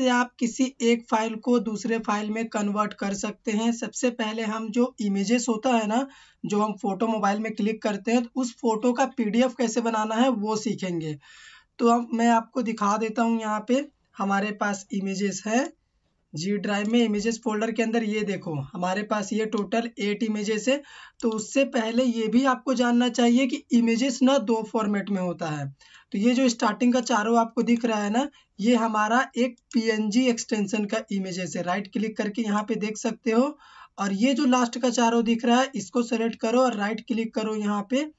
से आप किसी एक फाइल को दूसरे फाइल में कन्वर्ट कर सकते हैं सबसे पहले हम जो इमेजेस होता है ना जो हम फोटो मोबाइल में क्लिक करते हैं तो उस फोटो का पीडीएफ कैसे बनाना है वो सीखेंगे तो अब मैं आपको दिखा देता हूँ यहाँ पे हमारे पास इमेजेस है जी ड्राइव में इमेजेस फोल्डर के अंदर ये देखो हमारे पास ये टोटल एट इमेजेस है तो उससे पहले ये भी आपको जानना चाहिए कि इमेजेस ना दो फॉर्मेट में होता है तो ये जो स्टार्टिंग का चारों आपको दिख रहा है ना ये हमारा एक पीएनजी एक्सटेंशन का इमेजेस है राइट क्लिक करके यहाँ पे देख सकते हो और ये जो लास्ट का चारों दिख रहा है इसको सेलेक्ट करो और राइट क्लिक करो यहाँ पे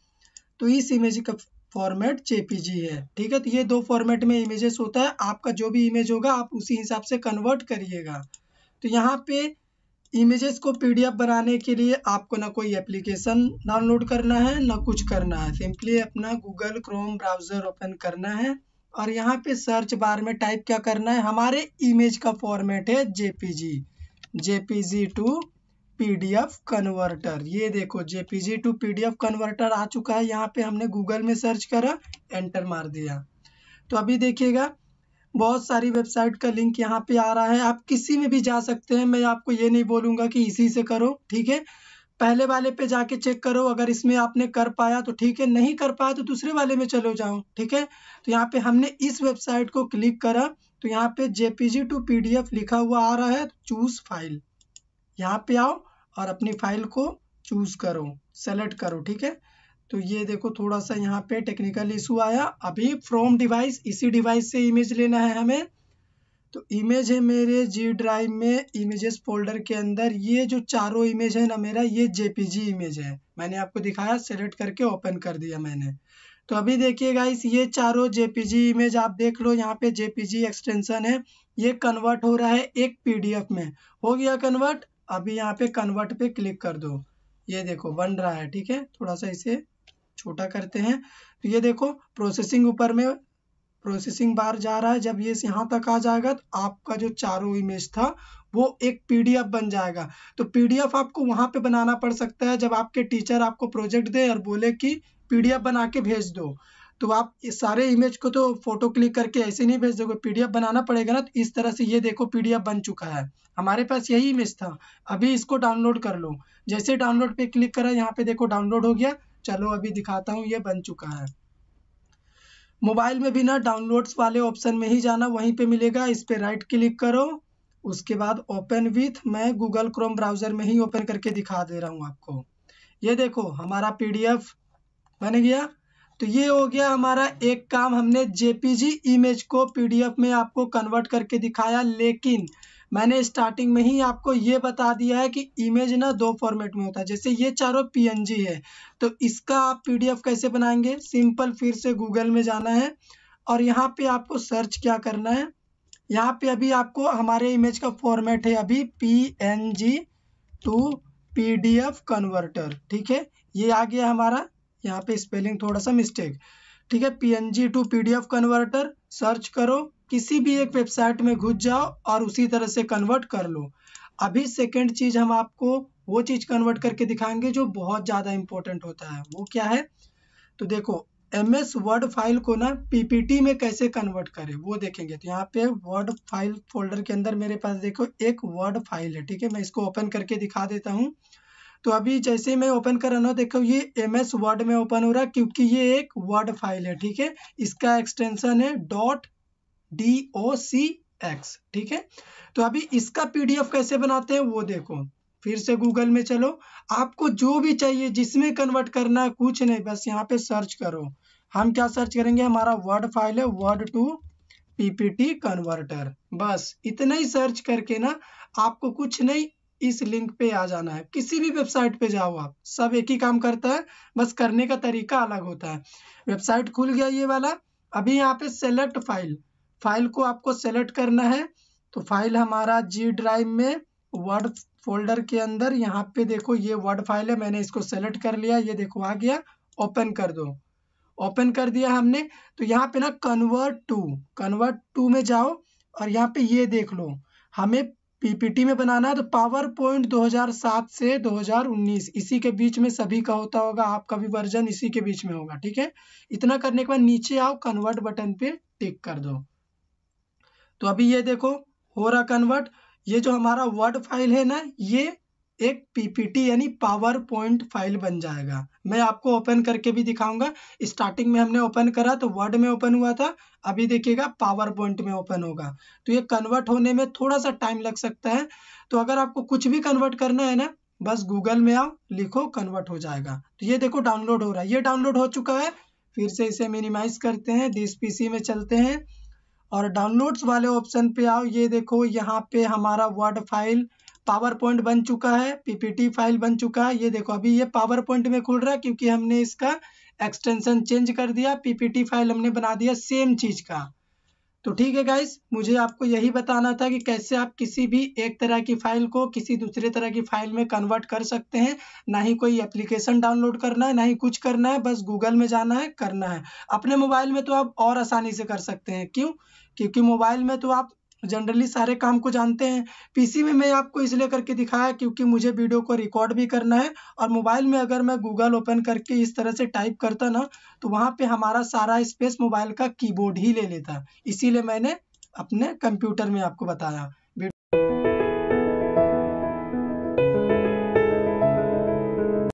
तो इस इमेज का फॉर्मेट जेपीजी है ठीक है तो ये दो फॉर्मेट में इमेजेस होता है आपका जो भी इमेज होगा आप उसी हिसाब से कन्वर्ट करिएगा तो यहाँ पे इमेजेस को पीडीएफ बनाने के लिए आपको ना कोई एप्लीकेशन डाउनलोड करना है ना कुछ करना है सिंपली अपना गूगल क्रोम ब्राउज़र ओपन करना है और यहाँ पे सर्च बार में टाइप क्या करना है हमारे इमेज का फॉर्मेट है JPG JPG to PDF converter ये देखो जेपीजी टू पीडीएफ कन्वर्टर आ चुका है यहाँ पे हमने गूगल में सर्च करा एंटर मार दिया तो अभी देखिएगा बहुत सारी वेबसाइट का लिंक यहाँ पे आ रहा है आप किसी में भी जा सकते हैं मैं आपको ये नहीं बोलूंगा कि इसी से करो ठीक है पहले वाले पे जाके चेक करो अगर इसमें आपने कर पाया तो ठीक है नहीं कर पाया तो दूसरे वाले में चलो जाओ ठीक है तो यहाँ पे हमने इस वेबसाइट को क्लिक करा तो यहाँ पे जेपीजी टू पीडीएफ लिखा हुआ आ रहा है चूज फाइल यहाँ पे आओ और अपनी फाइल को चूज़ करो सेलेक्ट करो ठीक है तो ये देखो थोड़ा सा यहाँ पे टेक्निकल इशू आया अभी फ्रॉम डिवाइस इसी डिवाइस से इमेज लेना है हमें तो इमेज है मेरे जी ड्राइव में इमेजेस फोल्डर के अंदर ये जो चारों इमेज है ना मेरा ये जेपीजी इमेज है मैंने आपको दिखाया सेलेक्ट करके ओपन कर दिया मैंने तो अभी देखिए इस ये चारों जेपीजी इमेज आप देख लो यहाँ पे जेपीजी एक्सटेंशन है ये कन्वर्ट हो रहा है एक पीडीएफ में हो गया कन्वर्ट अभी यहाँ पे कन्वर्ट पे क्लिक कर दो ये देखो बन रहा है ठीक है थोड़ा सा इसे छोटा करते हैं तो ये देखो प्रोसेसिंग ऊपर में प्रोसेसिंग बार जा रहा है जब ये यहाँ तक आ जाएगा तो आपका जो चारों इमेज था वो एक पीडीएफ बन जाएगा तो पीडीएफ आपको वहाँ पे बनाना पड़ सकता है जब आपके टीचर आपको प्रोजेक्ट दे और बोले कि पीडीएफ बना के भेज दो तो आप इस सारे इमेज को तो फोटो क्लिक करके ऐसे नहीं भेज दोगे पीडीएफ बनाना पड़ेगा ना तो इस तरह से ये देखो पीडीएफ बन चुका है हमारे पास यही इमेज था अभी इसको डाउनलोड कर लो जैसे डाउनलोड पे क्लिक करा यहाँ पे देखो डाउनलोड हो गया चलो अभी दिखाता हूँ ये बन चुका है मोबाइल में भी ना डाउनलोड्स वाले ऑप्शन में ही जाना वहीं पे मिलेगा इस पर राइट क्लिक करो उसके बाद ओपन विथ मैं गूगल क्रोम ब्राउज़र में ही ओपन करके दिखा दे रहा हूँ आपको ये देखो हमारा पीडीएफ बन गया तो ये हो गया हमारा एक काम हमने जेपीजी इमेज को पीडीएफ में आपको कन्वर्ट करके दिखाया लेकिन मैंने स्टार्टिंग में ही आपको ये बता दिया है कि इमेज ना दो फॉर्मेट में होता है जैसे ये चारों पीएनजी है तो इसका आप पीडीएफ कैसे बनाएंगे सिंपल फिर से गूगल में जाना है और यहाँ पे आपको सर्च क्या करना है यहाँ पे अभी आपको हमारे इमेज का फॉर्मेट है अभी P N G to P D F converter ठीक है ये आ गया हमारा यहाँ पे स्पेलिंग थोड़ा सा मिस्टेक ठीक है PNG to PDF converter search करो किसी भी एक वेबसाइट में घुस जाओ और उसी तरह से कन्वर्ट कर लो अभी सेकेंड चीज़ हम आपको वो चीज़ कन्वर्ट करके दिखाएंगे जो बहुत ज़्यादा इंपॉर्टेंट होता है वो क्या है तो देखो एम एस वर्ड फाइल को ना पीपीटी में कैसे कन्वर्ट करें वो देखेंगे तो यहाँ पे वर्ड फाइल फोल्डर के अंदर मेरे पास देखो एक वर्ड फाइल है ठीक है मैं इसको ओपन करके दिखा देता हूँ तो अभी जैसे मैं ओपन कर रहा हूँ देखो ये एम एस वर्ड में ओपन हो रहा है क्योंकि ये एक वर्ड फाइल है ठीक है इसका एक्सटेंशन है dot D O C X ठीक है तो अभी इसका पीडीएफ कैसे बनाते हैं वो देखो फिर से गूगल में चलो आपको जो भी चाहिए जिसमें कन्वर्ट करना है कुछ नहीं बस यहाँ पे सर्च करो हम क्या सर्च करेंगे हमारा वर्ड फाइल है वर्ड टू पीपीटी कन्वर्टर बस इतना ही सर्च करके ना आपको कुछ नहीं इस लिंक पे आ जाना है किसी भी वेबसाइट पे जाओ आप सब एक ही काम करता है बस करने का तरीका अलग होता है वेबसाइट खुल गया ये वाला अभी यहाँ पे सेलेक्ट फाइल फाइल को आपको सेलेक्ट करना है तो फाइल हमारा जी ड्राइव में वर्ड फोल्डर के अंदर यहाँ पे देखो ये वर्ड फाइल है मैंने इसको सेलेक्ट कर लिया ये देखो आ गया ओपन कर दो ओपन कर दिया हमने तो यहाँ पे ना कन्वर्ट टू कन्वर्ट टू में जाओ और यहाँ पे ये देख लो हमें पीपीटी में बनाना है तो पावर पॉइंट 2007 से 2019 इसी के बीच में सभी का होता होगा आपका भी वर्जन इसी के बीच में होगा ठीक है इतना करने के बाद नीचे आओ कन्वर्ट बटन पे टिक कर दो तो अभी ये देखो हो रहा कन्वर्ट ये जो हमारा वर्ड फाइल है ना ये एक पीपीटी यानी पावर पॉइंट फाइल बन जाएगा मैं आपको ओपन करके भी दिखाऊंगा स्टार्टिंग में हमने ओपन करा तो वर्ड में ओपन हुआ था अभी देखिएगा पावर पॉइंट में ओपन होगा तो ये कन्वर्ट होने में थोड़ा सा टाइम लग सकता है तो अगर आपको कुछ भी कन्वर्ट करना है ना बस गूगल में आओ लिखो कन्वर्ट हो जाएगा तो ये देखो डाउनलोड हो रहा है ये डाउनलोड हो चुका है फिर से इसे मिनिमाइज करते हैं दिस पीसी में चलते हैं और डाउनलोड्स वाले ऑप्शन पे आओ ये देखो यहाँ पे हमारा वर्ड फाइल पावर पॉइंट बन चुका है पीपीटी फाइल बन चुका है ये देखो अभी ये पावर पॉइंट में खुल रहा है क्योंकि हमने इसका एक्सटेंशन चेंज कर दिया पीपीटी फाइल हमने बना दिया सेम चीज का तो ठीक है गाइस मुझे आपको यही बताना था कि कैसे आप किसी भी एक तरह की फाइल को किसी दूसरे तरह की फाइल में कन्वर्ट कर सकते हैं ना ही कोई एप्लीकेशन डाउनलोड करना है ना ही कुछ करना है बस गूगल में जाना है करना है अपने मोबाइल में तो आप और आसानी से कर सकते हैं क्यों क्योंकि मोबाइल में तो आप जनरली तो सारे काम को जानते हैं पीसी में मैं आपको इसलिए करके दिखाया क्योंकि मुझे वीडियो को रिकॉर्ड भी करना है और मोबाइल में अगर मैं गूगल ओपन करके इस तरह से टाइप करता ना तो वहाँ पे हमारा सारा स्पेस मोबाइल का कीबोर्ड ही ले लेता इसीलिए मैंने अपने कंप्यूटर में आपको बताया